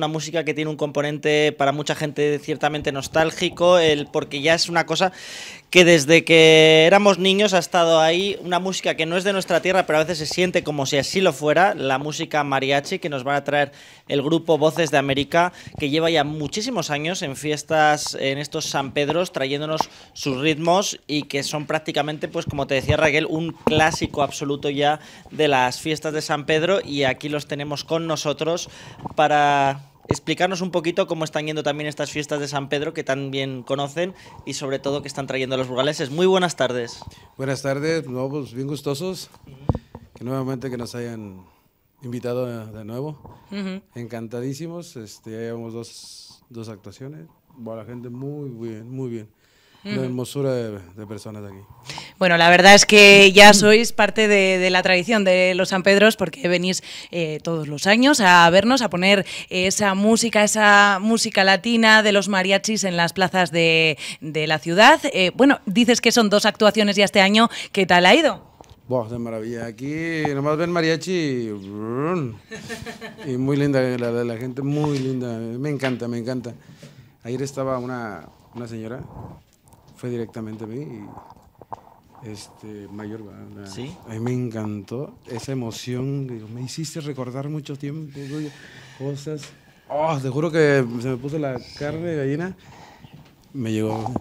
una música que tiene un componente para mucha gente ciertamente nostálgico, el, porque ya es una cosa que desde que éramos niños ha estado ahí, una música que no es de nuestra tierra, pero a veces se siente como si así lo fuera, la música mariachi que nos va a traer el grupo Voces de América, que lleva ya muchísimos años en fiestas en estos San Pedro, trayéndonos sus ritmos y que son prácticamente, pues como te decía Raquel, un clásico absoluto ya de las fiestas de San Pedro y aquí los tenemos con nosotros para explicarnos un poquito cómo están yendo también estas fiestas de San Pedro que tan bien conocen y sobre todo que están trayendo a los burgaleses. Muy buenas tardes. Buenas tardes, no, pues, bien gustosos. Que nuevamente que nos hayan invitado de nuevo. Encantadísimos. Este, ya llevamos dos, dos actuaciones. Bueno, la gente muy bien, muy bien. La hermosura de, de personas aquí. Bueno, la verdad es que ya sois parte de, la tradición de los San Pedros porque venís eh, todos los años a vernos, a poner eh, esa música, esa música latina de los mariachis en las plazas de, la ciudad. Eh, bueno, dices que son dos actuaciones ya este año. ¿Qué tal ha ido? Buah, de maravilla. Aquí nomás ven mariachi y muy linda, la, la, gente muy linda. Me encanta, me encanta. Ayer estaba una, una señora, fue directamente a mí y este, mayor, la, a mí me encantó esa emoción, me hiciste recordar mucho tiempo, cosas, oh, te juro que se me puso la carne de gallina, me llegó,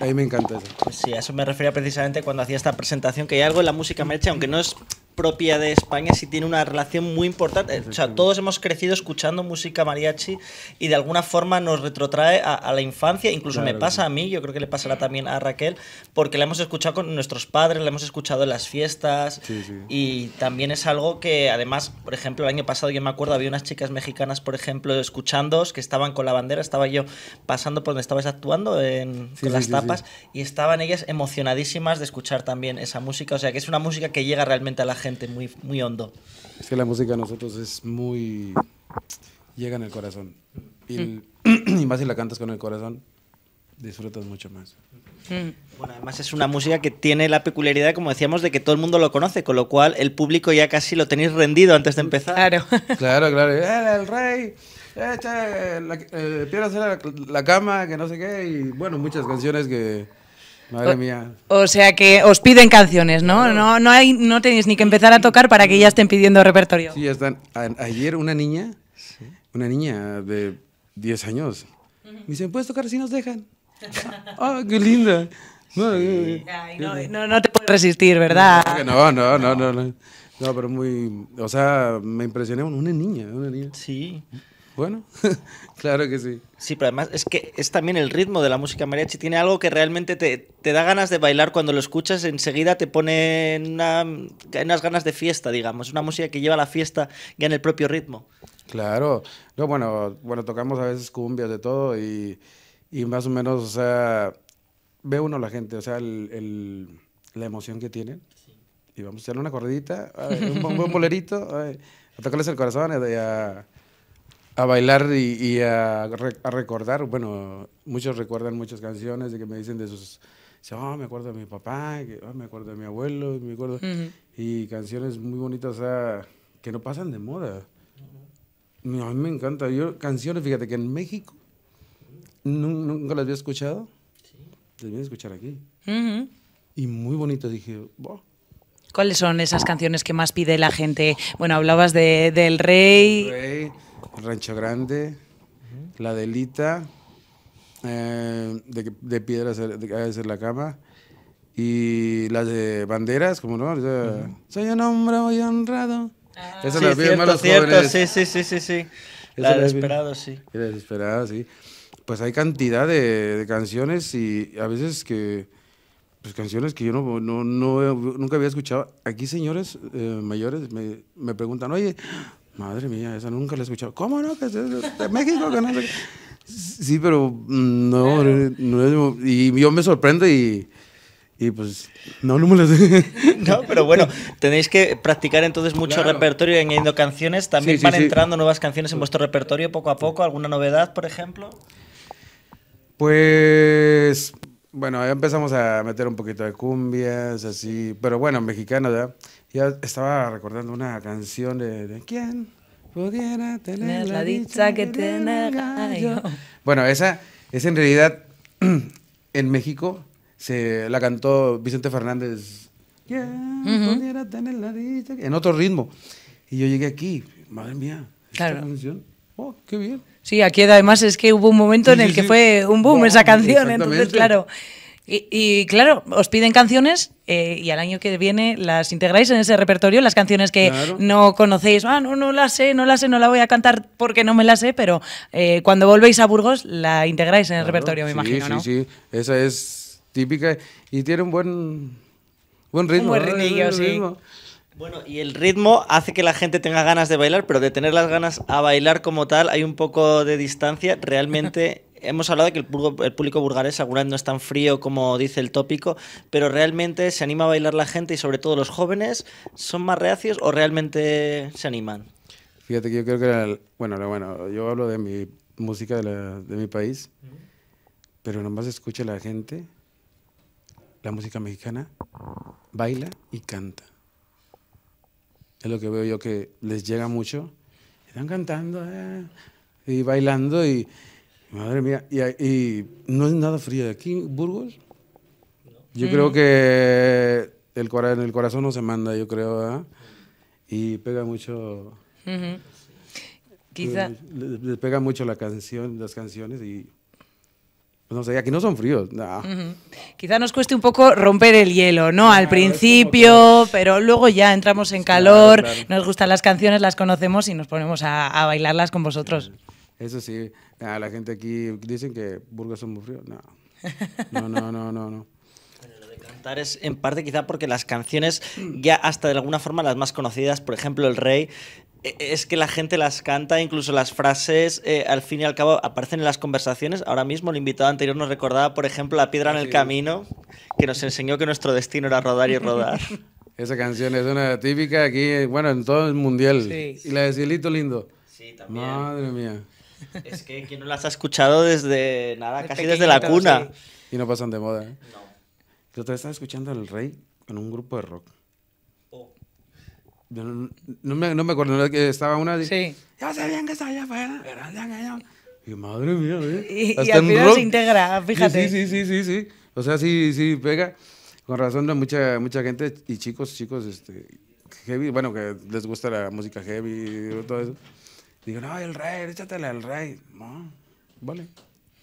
a mí me encantó eso. Sí, eso me refería precisamente cuando hacía esta presentación, que hay algo en la música mecha, aunque no es propia de España sí tiene una relación muy importante. todos hemos crecido escuchando música mariachi y de alguna forma nos retrotrae a, la infancia. Incluso me pasa a mí, yo creo que le pasará también a Raquel, porque la hemos escuchado con nuestros padres, la hemos escuchado en las fiestas y también es algo que además, por ejemplo, el año pasado yo me acuerdo había unas chicas mexicanas, por ejemplo, escuchando, que estaban con la bandera, estaba yo pasando por donde estabas actuando en, con las tapas y estaban ellas emocionadísimas de escuchar también esa música. O sea, que es una música que llega realmente a la gente gente muy, muy hondo. Es que la música a nosotros es muy... llega en el corazón. Y, mm. más si la cantas con el corazón, disfrutas mucho más. Mm. Bueno, además es una música que tiene la peculiaridad, como decíamos, de que todo el mundo lo conoce, con lo cual el público ya casi lo tenéis rendido antes de empezar. Claro, claro, eh, el rey, echa, eh, la, la cama, que no sé qué, y bueno, muchas canciones que Madre mía. O, sea que os piden canciones, ¿no? No, no, hay, no tenéis ni que empezar a tocar para que ya estén pidiendo repertorio. Sí, están. ayer una niña, una niña de 10 años, me dice, ¿puedes tocar si nos dejan? ¡Ah, qué linda! No, eh, eh, no, te puedes resistir, ¿verdad? No, no, no, no, no. No, pero muy... O sea, me impresioné una niña, una niña. Sí. Bueno, claro que sí. Sí, pero además es que es también el ritmo de la música mariachi. Tiene algo que realmente te, da ganas de bailar cuando lo escuchas. Enseguida te pone unas ganas de fiesta, digamos. Una música que lleva la fiesta ya en el propio ritmo. Claro. No, bueno, bueno, tocamos a veces cumbias de todo y, más o menos, o sea, ve uno la gente, o sea, el, la emoción que tienen. Y vamos a echarle una corridita, un, buen bolerito, a tocarles el corazón y a a bailar y, a, recordar. Bueno, muchos recuerdan muchas canciones de que me dicen de sus... Oh, me acuerdo de mi papá, oh, me acuerdo de mi abuelo, me acuerdo... Y canciones muy bonitas que no pasan de moda. A mí me encanta. Yo, canciones, fíjate que en México nunca las había escuchado. Sí. Las voy a escuchar aquí. Y muy bonitas. Dije, ¿Cuáles son esas canciones que más pide la gente? Bueno, hablabas de, del rey, Rancho Grande, La Delita, eh, de, de, Piedras de, hacer la Cama, y las de Banderas, como no, soy un hombre muy honrado. Ah. Esa sí, la cierto, más los cierto, Sí, sí, sí, sí, sí. La Desesperados, sí. La sí. Pues hay cantidad de, canciones y a veces que pues canciones que yo no, no, no, nunca había escuchado. Aquí señores eh, mayores me, me, preguntan, oye, Madre mía, esa nunca la he escuchado. ¿Cómo no? es de México, Sí, pero mm, no, no y yo me sorprendo y, y pues no, no me lo No, pero bueno, tenéis que practicar entonces mucho repertorio repertorio añadiendo canciones. También van entrando nuevas canciones en vuestro repertorio poco a poco. ¿Alguna novedad, por ejemplo? Pues bueno, ya empezamos a meter un poquito de cumbias, así, pero bueno, mexicano ya... Ya estaba recordando una canción de, de ¿Quién pudiera tener la, dicha que tenga yo? Bueno, esa, es en realidad en México se la cantó Vicente Fernández. ¿Quién pudiera tener la dicha? En otro ritmo. Y yo llegué aquí, madre mía, esta claro. canción. Oh, qué bien. Sí, aquí además es que hubo un momento en el que fue un boom esa canción, entonces claro. Y, claro, os piden canciones eh, y al año que viene las integráis en ese repertorio, las canciones que no conocéis, ah, no, no la sé, no la sé, no la voy a cantar porque no me la sé, pero eh, cuando volvéis a Burgos la integráis en el repertorio, me imagino, sí, ¿no? Sí, sí, esa es típica y tiene un buen, buen ritmo. Un buen ritmo sí. Bueno, y el ritmo hace que la gente tenga ganas de bailar, pero de tener las ganas a bailar como tal hay un poco de distancia. Realmente hemos hablado de que el, público, el seguramente no es tan frío como dice el tópico, pero realmente se anima a bailar la gente y sobre todo los jóvenes son más reacios o realmente se animan. Fíjate que yo creo que, bueno, bueno, yo hablo de mi música de, mi país, pero nomás escucha la gente la música mexicana, baila y canta. Es lo que veo yo que les llega mucho. Están cantando eh, y bailando y Madre mía, ¿y, no es nada frío de aquí, Burgos? Yo creo que el, el corazón no se manda, yo creo, Y pega mucho... Quizá... Le, pega mucho la canción, las canciones y... Pues, no sé, aquí no son fríos, Quizá nos cueste un poco romper el hielo, ¿no? Al principio, pero luego ya entramos en calor, nos gustan las canciones, las conocemos y nos ponemos a bailarlas con vosotros. Eso sí, la gente aquí dicen que Burgos son muy frío. No. no, no, no, no, lo de cantar es en parte quizá porque las canciones, ya hasta de alguna forma las más conocidas, por ejemplo El Rey, e, es que la gente las canta, incluso las frases, eh, al fin y al cabo, aparecen en las conversaciones. Ahora mismo el invitado anterior nos recordaba, por ejemplo, La piedra en el ah, camino, que nos enseñó que nuestro destino era rodar y rodar. Esa canción es una típica aquí, bueno, en todo el mundial. Sí. Y la de Cielito Lindo. Sí, también. Madre mía. Es que ¿quién no las ha escuchado desde nada, casi desde la cuna. Y no pasan de moda, ¿eh? No. Yo te estaba escuchando al Rey en un grupo de rock. Oh. No, me, no, me, acuerdo, que estaba una. sí. Ya sabían que estaba allá afuera, Y madre mía, ¿eh? Y, Hasta y al final rock. se integra, fíjate. Sí, sí, sí, sí, sí. O sea, sí, sí, pega. Con razón, mucha, mucha gente y chicos, chicos, este, heavy, bueno, que les gusta la música heavy y todo eso Digo, no, el rey, échatele al rey. No, vale.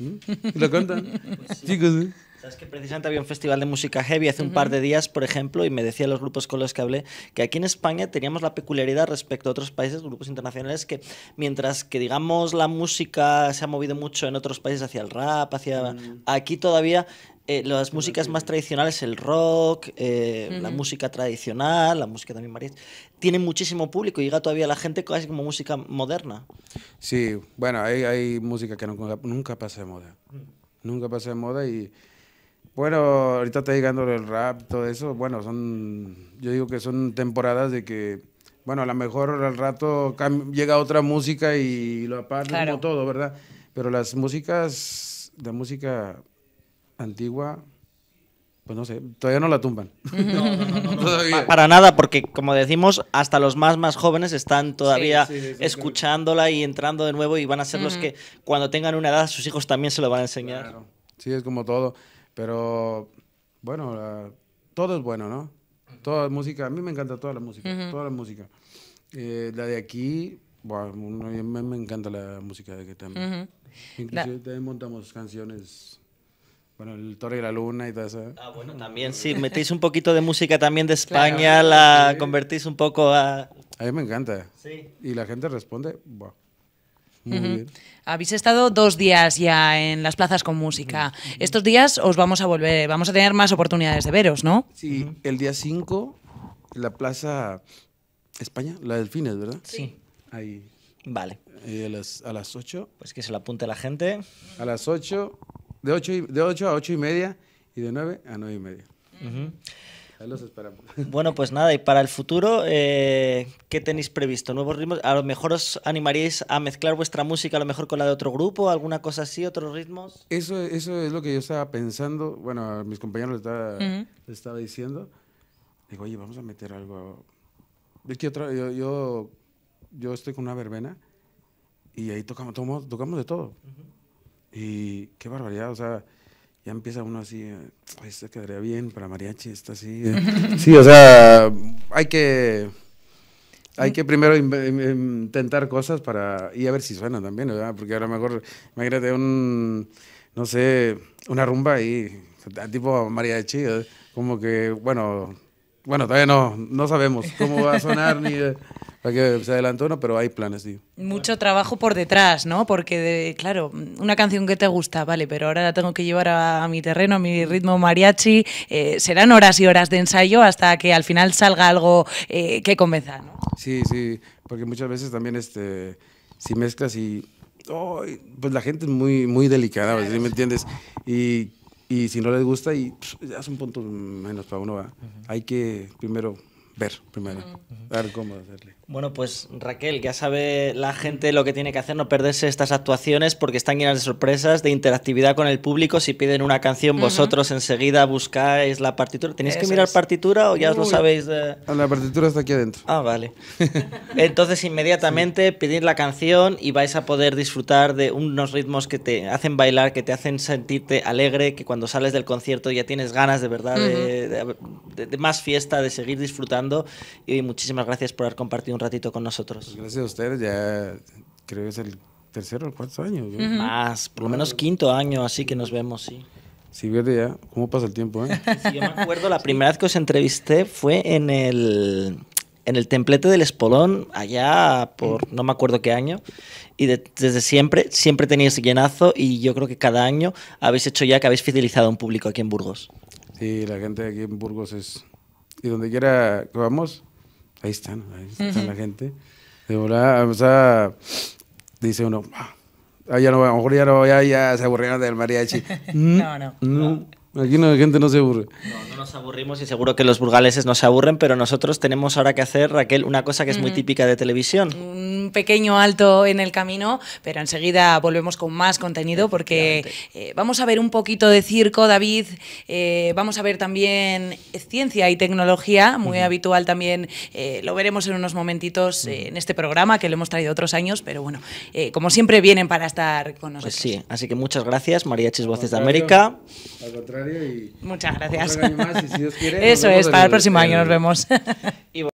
¿Mm? ¿Lo cuentan. Pues Chicos, ¿eh? Sabes que precisamente había un festival de música heavy hace un par de días, por ejemplo, y me decían los grupos con los que hablé que aquí en España teníamos la peculiaridad respecto a otros países, grupos internacionales, que mientras que, digamos, la música se ha movido mucho en otros países hacia el rap, hacia. Mm. Aquí todavía eh, las músicas más tradicionales, el rock, eh, la música tradicional, la música mi marido tiene muchísimo público y llega todavía la gente casi como música moderna. Sí, bueno, hay, hay música que nunca pasa de moda. Mm. Nunca pasa de moda y, bueno, ahorita está llegando el rap, todo eso, bueno, son, yo digo que son temporadas de que, bueno, a lo mejor al rato llega otra música y lo aparta todo, ¿verdad? Pero las músicas, la música antigua, pues no sé, todavía no la tumban. No, Para nada, porque como decimos, hasta los más más jóvenes están todavía escuchándola y entrando de nuevo y van a ser los que cuando tengan una edad sus hijos también se lo van a enseñar. Sí, es como todo, pero bueno, todo es bueno, ¿no? Toda música, a mí me encanta toda la música, toda la música. Eh, la de aquí, bueno, mí me encanta la música de aquí también. también montamos canciones bueno, el Torre y la Luna y todo eso. Ah, bueno, también sí, Metéis un poquito de música también de España, la convertís un poco a... A mí me encanta. Sí. Y la gente responde, wow. Muy bien. Habéis estado dos días ya en las plazas con música. Estos días os vamos a volver, vamos a tener más oportunidades de veros, ¿no? Sí, el día 5, la plaza España, la del Fines, ¿verdad? Sí. Ahí. Vale. Y eh, a, las, a las 8. Pues que se lo apunte la gente. A las 8 de 8, de a 8 y media y de 9 a 9 y media. Ahí los esperamos. Bueno, pues nada, y para el futuro, eh, ¿qué tenéis previsto? ¿Nuevos ritmos? A lo mejor os animaríais a mezclar vuestra música a lo mejor con la de otro grupo, alguna cosa así, otros ritmos. Eso, eso es lo que yo estaba pensando, bueno, a mis compañeros les estaba, diciendo. Digo, oye, vamos a meter algo. Es que yo, yo, estoy con una verbena y ahí tocamos, tocamos, de todo. Y qué barbaridad, o sea, ya empieza uno así, eh, esta quedaría bien para mariachi, está así. Eh". Sí, o sea, hay que... Hay que primero intentar cosas para... y a ver si suena también, ¿verdad? Porque a lo mejor, imagínate un, no sé, una rumba y tipo mariachi, como que, bueno, bueno, todavía no, no sabemos cómo va a sonar ni... Eh, que se adelantó uno, pero hay planes, tío. Mucho trabajo por detrás, ¿no? Porque, claro, una canción que te gusta, vale, pero ahora la tengo que llevar a, mi terreno, a mi ritmo mariachi. Eh, serán horas y horas de ensayo hasta que al final salga algo eh, que convenza, ¿no? Sí, sí, porque muchas veces también este, si mezclas y... pues la gente es muy, muy delicada, me entiendes? Y, y, si no les gusta, y ya es un punto menos para uno. Hay que primero ver, primero, ver cómo hacerle. Bueno, pues Raquel, ya sabe la gente lo que tiene que hacer, no perderse estas actuaciones porque están llenas de sorpresas, de interactividad con el público. Si piden una canción, vosotros enseguida buscáis la partitura. ¿Tenéis que mirar la partitura o ya lo sabéis? Ah, la partitura está aquí adentro. Ah, vale. Entonces, inmediatamente pedir la canción y vais a poder disfrutar de unos ritmos que te hacen bailar, que te hacen sentirte alegre, que cuando sales del concierto ya tienes ganas de verdad de más fiesta, de seguir disfrutando. Y muchísimas gracias por haber compartido un ratito con nosotros. Pues gracias a ustedes, ya creo que es el tercero o cuarto año. Más, por lo menos quinto año, así que nos vemos, sí. Sí, verde ya, ¿cómo pasa el tiempo? Eh? Sí, yo me acuerdo, la primera vez que os entrevisté fue en el, en el templete del Espolón, allá por no me acuerdo qué año, y desde siempre, siempre teníais llenazo y yo creo que cada año habéis hecho ya que habéis fidelizado a un público aquí en Burgos. Sí, la gente aquí en Burgos es... Y donde quiera que vamos, ahí están, ahí está la gente. De verdad, o sea, dice uno, ah, ya no, a lo mejor ya, no, ya, se aburrieron del mariachi. no. no. Mm, no. Mm. Aquí no, la gente no se aburre. No, nos aburrimos y seguro que los burgaleses no se aburren, pero nosotros tenemos ahora que hacer, Raquel, una cosa que es muy típica de televisión. Un pequeño alto en el camino, pero enseguida volvemos con más contenido porque eh, vamos a ver un poquito de circo, David, eh, vamos a ver también ciencia y tecnología, muy habitual también, eh, lo veremos en unos momentitos en este programa que lo hemos traído otros años, pero bueno, como siempre vienen para estar con pues nosotros. Pues sí, así que muchas gracias, María Voces de América. Muchas gracias. Eso es, para el próximo año nos vemos.